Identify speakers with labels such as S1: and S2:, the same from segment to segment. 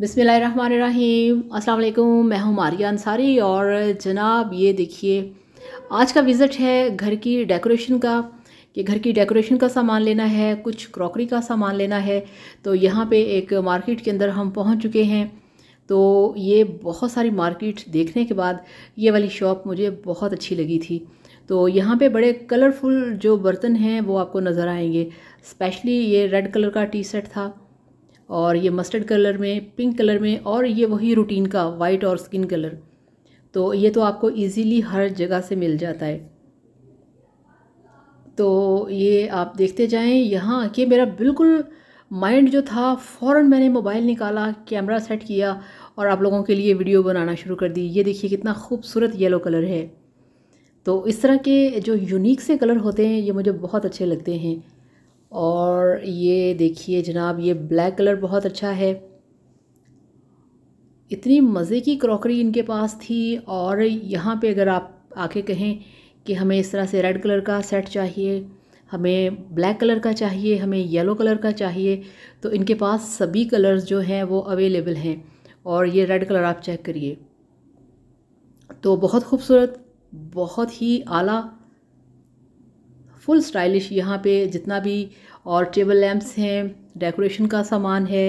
S1: बिसमीम् असल मैं हूँ मारिया अंसारी और जनाब ये देखिए आज का विज़िट है घर की डेकोरेशन का कि घर की डेकोरेशन का सामान लेना है कुछ क्रॉकरी का सामान लेना है तो यहाँ पे एक मार्केट के अंदर हम पहुँच चुके हैं तो ये बहुत सारी मार्केट देखने के बाद ये वाली शॉप मुझे बहुत अच्छी लगी थी तो यहाँ पे बड़े कलरफुल जो बर्तन हैं वो आपको नज़र आएंगे स्पेशली ये रेड कलर का टी शर्ट था और ये मस्टर्ड कलर में पिंक कलर में और ये वही रूटीन का वाइट और स्किन कलर तो ये तो आपको इजीली हर जगह से मिल जाता है तो ये आप देखते जाएं यहाँ कि मेरा बिल्कुल माइंड जो था फ़ौर मैंने मोबाइल निकाला कैमरा सेट किया और आप लोगों के लिए वीडियो बनाना शुरू कर दी ये देखिए कितना खूबसूरत येलो कलर है तो इस तरह के जो यूनिक से कलर होते हैं ये मुझे बहुत अच्छे लगते हैं और ये देखिए जनाब ये ब्लैक कलर बहुत अच्छा है इतनी मज़े की क्रॉकरी इनके पास थी और यहाँ पे अगर आप आके कहें कि हमें इस तरह से रेड कलर का सेट चाहिए हमें ब्लैक कलर का चाहिए हमें येलो कलर का चाहिए तो इनके पास सभी कलर्स जो हैं वो अवेलेबल हैं और ये रेड कलर आप चेक करिए तो बहुत खूबसूरत बहुत ही आला फुल स्टाइलिश यहाँ पे जितना भी और टेबल लैम्प्स हैं डेकोरेशन का सामान है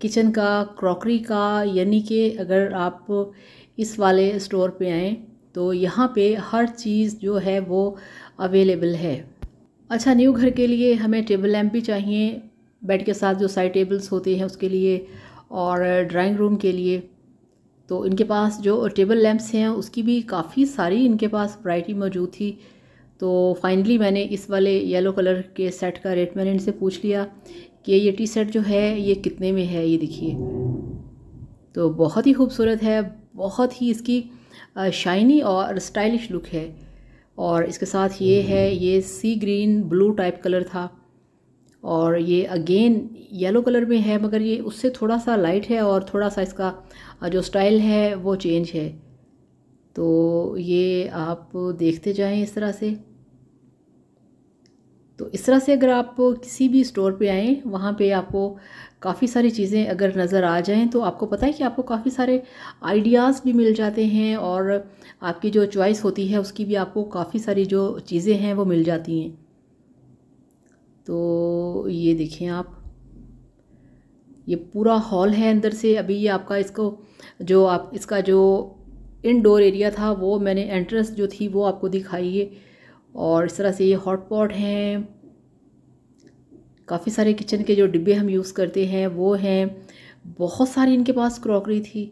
S1: किचन का क्रॉकरी का यानी कि अगर आप इस वाले स्टोर पे आएँ तो यहाँ पे हर चीज़ जो है वो अवेलेबल है अच्छा न्यू घर के लिए हमें टेबल लैम्प भी चाहिए बेड के साथ जो साइड टेबल्स होते हैं उसके लिए और ड्राइंग रूम के लिए तो इनके पास जो टेबल लैम्प्स हैं उसकी भी काफ़ी सारी इनके पास वैरायटी मौजूद थी तो फाइनली मैंने इस वाले येलो कलर के सेट का रेट मैंने इनसे पूछ लिया कि ये टी सेट जो है ये कितने में है ये देखिए तो बहुत ही खूबसूरत है बहुत ही इसकी शाइनी और स्टाइलिश लुक है और इसके साथ ये है ये sea green blue type colour था और ये अगेन येलो कलर में है मगर ये उससे थोड़ा सा लाइट है और थोड़ा सा इसका जो स्टाइल है वो चेंज है तो ये आप देखते जाएं इस तरह से तो इस तरह से अगर आप किसी भी स्टोर पे आएँ वहाँ पे आपको काफ़ी सारी चीज़ें अगर नज़र आ जाएँ तो आपको पता है कि आपको काफ़ी सारे आइडियाज़ भी मिल जाते हैं और आपकी जो चॉइस होती है उसकी भी आपको काफ़ी सारी जो चीज़ें हैं वो मिल जाती हैं तो ये देखें आप ये पूरा हॉल है अंदर से अभी ये आपका इसको जो आप इसका जो इनडोर एरिया था वो मैंने एंट्रेंस जो थी वो आपको दिखाई है और इस तरह से ये हॉट पॉट हैं काफ़ी सारे किचन के जो डिब्बे हम यूज़ करते हैं वो हैं बहुत सारी इनके पास क्रॉकरी थी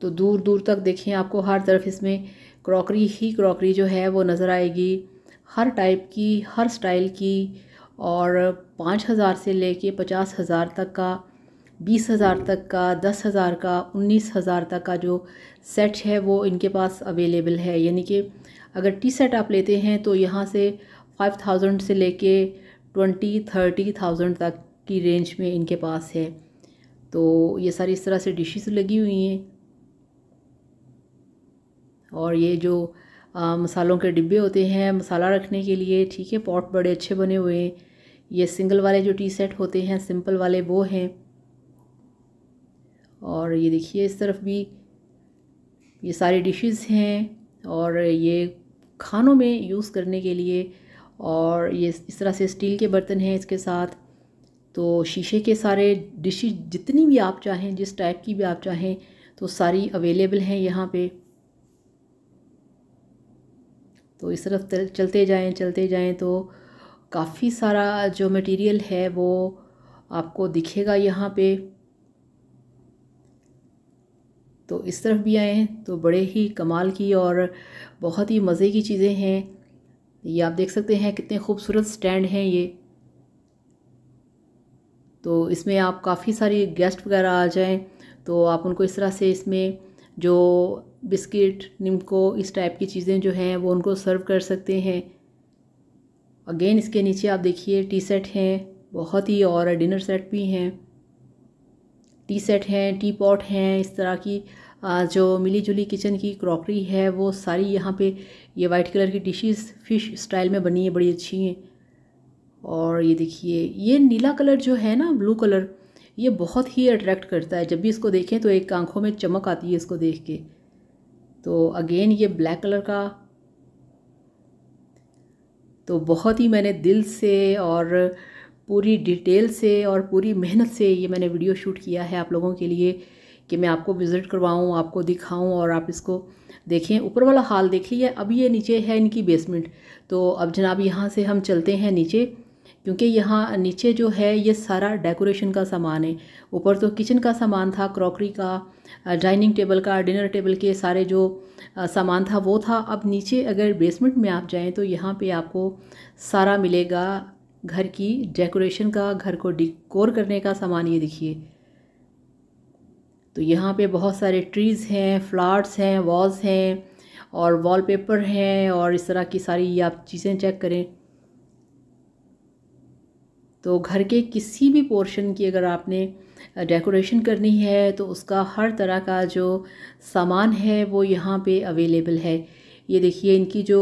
S1: तो दूर दूर तक देखें आपको हर तरफ इसमें क्रॉकरी ही क्रॉकरी जो है वो नज़र आएगी हर टाइप की हर स्टाइल की और पाँच हज़ार से लेके पचास हज़ार तक का बीस हज़ार तक का दस हज़ार का उन्नीस हज़ार तक का जो सेट है वो इनके पास अवेलेबल है यानी कि अगर टी सेट आप लेते हैं तो यहाँ से फाइव थाउजेंड से लेके ट्वेंटी थर्टी थाउजेंड तक की रेंज में इनके पास है तो ये सारी इस तरह से डिशेस लगी हुई हैं और ये जो आ, मसालों के डिब्बे होते हैं मसाला रखने के लिए ठीक है पॉट बड़े अच्छे बने हुए हैं ये सिंगल वाले जो टी सेट होते हैं सिंपल वाले वो हैं और ये देखिए इस तरफ भी ये सारी डिशेस हैं और ये खानों में यूज़ करने के लिए और ये इस तरह से स्टील के बर्तन हैं इसके साथ तो शीशे के सारे डिशेज जितनी भी आप चाहें जिस टाइप की भी आप चाहें तो सारी अवेलेबल हैं यहाँ पे तो इस तरफ चलते जाएं चलते जाएं तो काफ़ी सारा जो मटेरियल है वो आपको दिखेगा यहाँ पे तो इस तरफ भी आएँ तो बड़े ही कमाल की और बहुत ही मज़े की चीज़ें हैं ये आप देख सकते हैं कितने खूबसूरत स्टैंड हैं ये तो इसमें आप काफ़ी सारी गेस्ट वगैरह आ जाएं तो आप उनको इस तरह से इसमें जो बिस्किट निम्को इस टाइप की चीज़ें जो हैं वो उनको सर्व कर सकते हैं अगेन इसके नीचे आप देखिए टी सेट हैं बहुत ही और डिनर सेट भी हैं टी सेट हैं टी पॉट हैं इस तरह की जो मिली जुली किचन की क्रॉकरी है वो सारी यहाँ पे ये वाइट कलर की डिशेस फ़िश स्टाइल में बनी है बड़ी अच्छी हैं और ये देखिए ये नीला कलर जो है ना ब्लू कलर ये बहुत ही अट्रैक्ट करता है जब भी इसको देखें तो एक आंखों में चमक आती है इसको देख के तो अगेन ये ब्लैक कलर का तो बहुत ही मैंने दिल से और पूरी डिटेल से और पूरी मेहनत से ये मैंने वीडियो शूट किया है आप लोगों के लिए कि मैं आपको विज़िट करवाऊँ आपको दिखाऊँ और आप इसको देखें ऊपर वाला हाल देख लिया अब ये नीचे है इनकी बेसमेंट तो अब जनाब यहाँ से हम चलते हैं नीचे क्योंकि यहाँ नीचे जो है ये सारा डेकोरेशन का सामान है ऊपर तो किचन का सामान था क्रॉकरी का डाइनिंग टेबल का डिनर टेबल के सारे जो सामान था वो था अब नीचे अगर बेसमेंट में आप जाएँ तो यहाँ पे आपको सारा मिलेगा घर की डेकोरेशन का घर को डिकोर करने का सामान ये देखिए तो यहाँ पे बहुत सारे ट्रीज़ हैं फ्लावर्स हैं वॉल्स हैं और वॉलपेपर हैं और इस तरह की सारी ये आप चीज़ें चेक करें तो घर के किसी भी पोर्शन की अगर आपने डेकोरेशन करनी है तो उसका हर तरह का जो सामान है वो यहाँ पे अवेलेबल है ये देखिए इनकी जो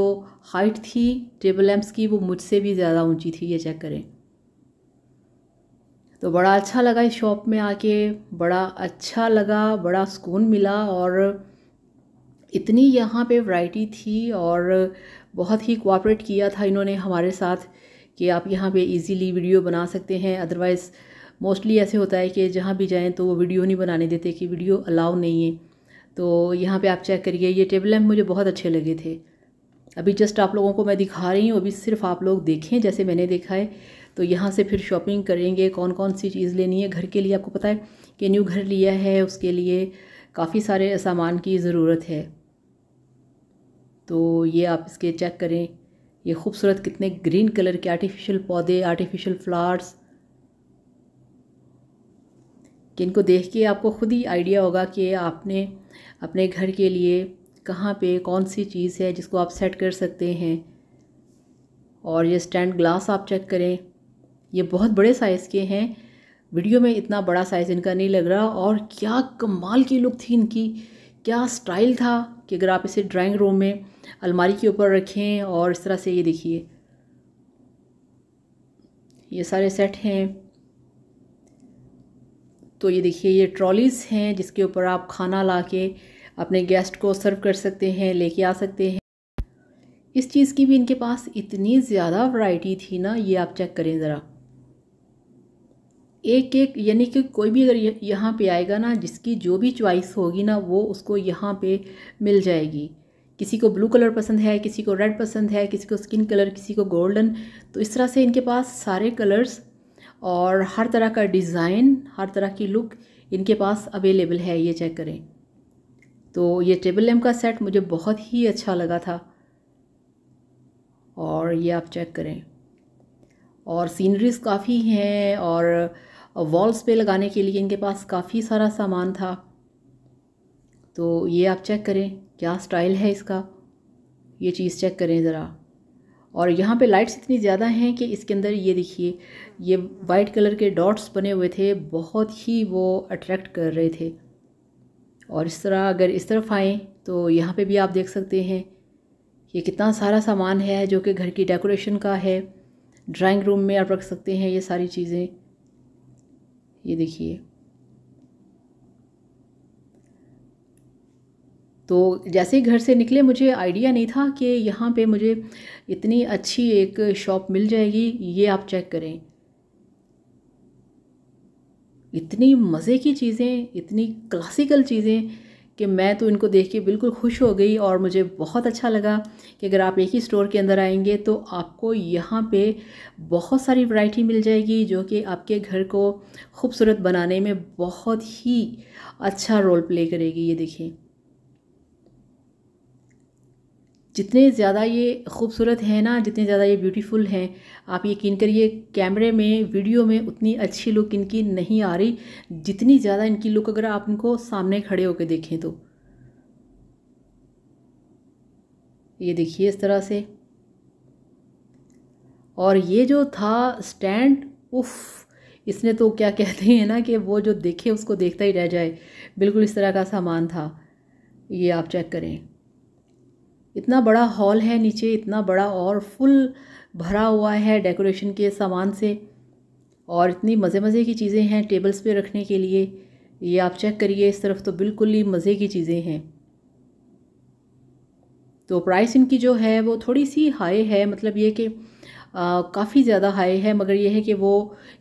S1: हाइट थी टेबल लैम्प्स की वो मुझसे भी ज़्यादा ऊंची थी ये चेक करें तो बड़ा अच्छा लगा इस शॉप में आके बड़ा अच्छा लगा बड़ा सुकून मिला और इतनी यहाँ पे वैरायटी थी और बहुत ही कोऑपरेट किया था इन्होंने हमारे साथ कि आप यहाँ पे इजीली वीडियो बना सकते हैं अदरवाइज़ मोस्टली ऐसे होता है कि जहाँ भी जाएँ तो वो वीडियो नहीं बनाने देते कि वीडियो अलाउ नहीं है तो यहाँ पे आप चेक करिए ये टेबल लैम्प मुझे बहुत अच्छे लगे थे अभी जस्ट आप लोगों को मैं दिखा रही हूँ अभी सिर्फ आप लोग देखें जैसे मैंने देखा है तो यहाँ से फिर शॉपिंग करेंगे कौन कौन सी चीज़ लेनी है घर के लिए आपको पता है कि न्यू घर लिया है उसके लिए काफ़ी सारे सामान की ज़रूरत है तो ये आप इसके चेक करें ये खूबसूरत कितने ग्रीन कलर के आर्टिफिशियल पौधे आर्टिफिशियल फ्लावर्स कि इनको देख के आपको ख़ुद ही आइडिया होगा कि आपने अपने घर के लिए कहाँ पे कौन सी चीज़ है जिसको आप सेट कर सकते हैं और ये स्टैंड ग्लास आप चेक करें ये बहुत बड़े साइज़ के हैं वीडियो में इतना बड़ा साइज़ इनका नहीं लग रहा और क्या कमाल की लुक थी इनकी क्या स्टाइल था कि अगर आप इसे ड्राइंग रूम में अलमारी के ऊपर रखें और इस तरह से ये देखिए ये सारे सेट हैं तो ये देखिए ये ट्रॉलीज़ हैं जिसके ऊपर आप खाना ला के अपने गेस्ट को सर्व कर सकते हैं लेके आ सकते हैं इस चीज़ की भी इनके पास इतनी ज़्यादा वैरायटी थी ना ये आप चेक करें ज़रा एक एक यानी कि कोई भी अगर यहाँ पे आएगा ना जिसकी जो भी चॉइस होगी ना वो उसको यहाँ पे मिल जाएगी किसी को ब्लू कलर पसंद है किसी को रेड पसंद है किसी को स्किन कलर किसी को गोल्डन तो इस तरह से इनके पास सारे कलर्स और हर तरह का डिज़ाइन हर तरह की लुक इनके पास अवेलेबल है ये चेक करें तो ये टेबल लैम्प का सेट मुझे बहुत ही अच्छा लगा था और ये आप चेक करें और सीनरीज काफ़ी हैं और वॉल्स पे लगाने के लिए इनके पास काफ़ी सारा सामान था तो ये आप चेक करें क्या स्टाइल है इसका ये चीज़ चेक करें ज़रा और यहाँ पे लाइट्स इतनी ज़्यादा हैं कि इसके अंदर ये देखिए ये वाइट कलर के डॉट्स बने हुए थे बहुत ही वो अट्रैक्ट कर रहे थे और इस तरह अगर इस तरफ आएँ तो यहाँ पे भी आप देख सकते हैं ये कितना सारा सामान है जो कि घर की डेकोरेशन का है ड्राइंग रूम में आप रख सकते हैं ये सारी चीज़ें ये देखिए तो जैसे ही घर से निकले मुझे आइडिया नहीं था कि यहाँ पे मुझे इतनी अच्छी एक शॉप मिल जाएगी ये आप चेक करें इतनी मज़े की चीज़ें इतनी क्लासिकल चीज़ें कि मैं तो इनको देख के बिल्कुल खुश हो गई और मुझे बहुत अच्छा लगा कि अगर आप एक ही स्टोर के अंदर आएंगे तो आपको यहाँ पे बहुत सारी वैरायटी मिल जाएगी जो कि आपके घर को खूबसूरत बनाने में बहुत ही अच्छा रोल प्ले करेगी ये देखिए जितने ज़्यादा ये खूबसूरत है ना जितने ज़्यादा ये ब्यूटीफुल हैं आप यकीन करिए कैमरे में वीडियो में उतनी अच्छी लुक इनकी नहीं आ रही जितनी ज़्यादा इनकी लुक अगर आप इनको सामने खड़े होकर देखें तो ये देखिए इस तरह से और ये जो था स्टैंड उफ़ इसने तो क्या कहते हैं ना कि वो जो देखे उसको देखता ही रह जाए बिल्कुल इस तरह का सामान था ये आप चेक करें इतना बड़ा हॉल है नीचे इतना बड़ा और फुल भरा हुआ है डेकोरेशन के सामान से और इतनी मज़े मज़े की चीज़ें हैं टेबल्स पे रखने के लिए ये आप चेक करिए इस तरफ तो बिल्कुल ही मज़े की चीज़ें हैं तो प्राइस इनकी जो है वो थोड़ी सी हाई है मतलब ये कि काफ़ी ज़्यादा हाई है मगर ये है कि वो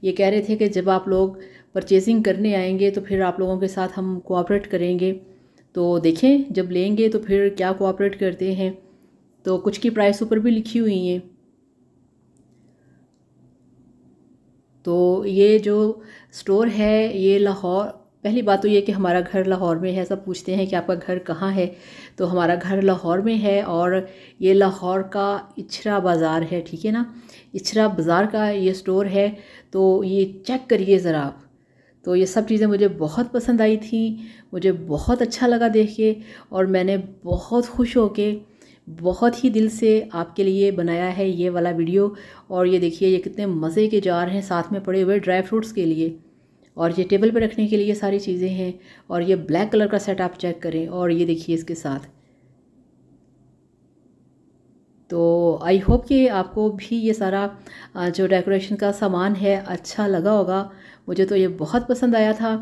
S1: ये कह रहे थे कि जब आप लोग परचेजिंग करने आएंगे तो फिर आप लोगों के साथ हम कोऑपरेट करेंगे तो देखें जब लेंगे तो फिर क्या कोऑपरेट करते हैं तो कुछ की प्राइस ऊपर भी लिखी हुई हैं तो ये जो स्टोर है ये लाहौर पहली बात तो ये कि हमारा घर लाहौर में है सब पूछते हैं कि आपका घर कहाँ है तो हमारा घर लाहौर में है और ये लाहौर का इछरा बाज़ार है ठीक है ना इछरा बाज़ार का ये स्टोर है तो ये चेक करिए ज़रा आप तो ये सब चीज़ें मुझे बहुत पसंद आई थी मुझे बहुत अच्छा लगा देख के और मैंने बहुत खुश हो के बहुत ही दिल से आपके लिए बनाया है ये वाला वीडियो और ये देखिए ये कितने मज़े के जार हैं साथ में पड़े हुए ड्राई फ्रूट्स के लिए और ये टेबल पर रखने के लिए सारी चीज़ें हैं और ये ब्लैक कलर का सेट आप चेक करें और ये देखिए इसके साथ तो आई होप कि आपको भी ये सारा जो डेकोरेशन का सामान है अच्छा लगा होगा मुझे तो ये बहुत पसंद आया था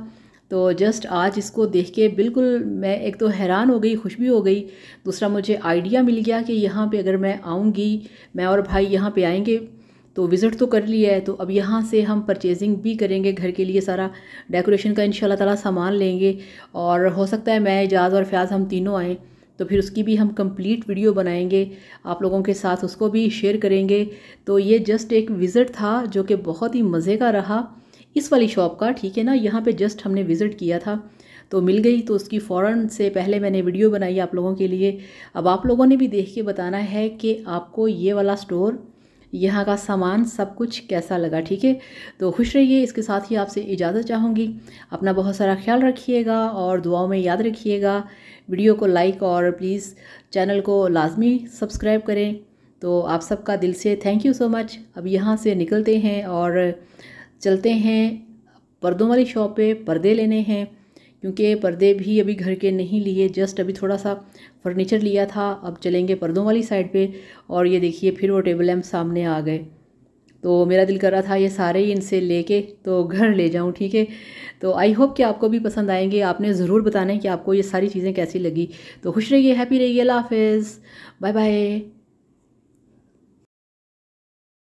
S1: तो जस्ट आज इसको देख के बिल्कुल मैं एक तो हैरान हो गई खुश भी हो गई दूसरा मुझे आइडिया मिल गया कि यहाँ पे अगर मैं आऊँगी मैं और भाई यहाँ पे आएंगे तो विज़िट तो कर लिया है तो अब यहाँ से हम परचेजिंग भी करेंगे घर के लिए सारा डेकोरेशन का इन ताला सामान लेंगे और हो सकता है मैं एजाज़ और फ्याज़ हम तीनों आएँ तो फिर उसकी भी हम कंप्लीट वीडियो बनाएंगे आप लोगों के साथ उसको भी शेयर करेंगे तो ये जस्ट एक विज़िट था जो कि बहुत ही मज़े का रहा इस वाली शॉप का ठीक है ना यहाँ पे जस्ट हमने विज़िट किया था तो मिल गई तो उसकी फ़ौरन से पहले मैंने वीडियो बनाई आप लोगों के लिए अब आप लोगों ने भी देख के बताना है कि आपको ये वाला स्टोर यहाँ का सामान सब कुछ कैसा लगा ठीक है तो खुश रहिए इसके साथ ही आपसे इजाज़त चाहूँगी अपना बहुत सारा ख्याल रखिएगा और दुआओं में याद रखिएगा वीडियो को लाइक और प्लीज़ चैनल को लाजमी सब्सक्राइब करें तो आप सबका दिल से थैंक यू सो मच अब यहाँ से निकलते हैं और चलते हैं पर्दों वाली शॉप पे पर्दे लेने हैं क्योंकि पर्दे भी अभी घर के नहीं लिए जस्ट अभी थोड़ा सा फर्नीचर लिया था अब चलेंगे पर्दों वाली साइड पे और ये देखिए फिर वो टेबल लैम्प सामने आ गए तो मेरा दिल कर रहा था ये सारे ही इनसे लेके तो घर ले जाऊं ठीक है तो आई होप कि आपको भी पसंद आएंगे आपने ज़रूर बताना है कि आपको ये सारी चीज़ें कैसी लगी तो खुश रहिए हैप्पी रहिए अल्लाह हाफिज़ बाय बाय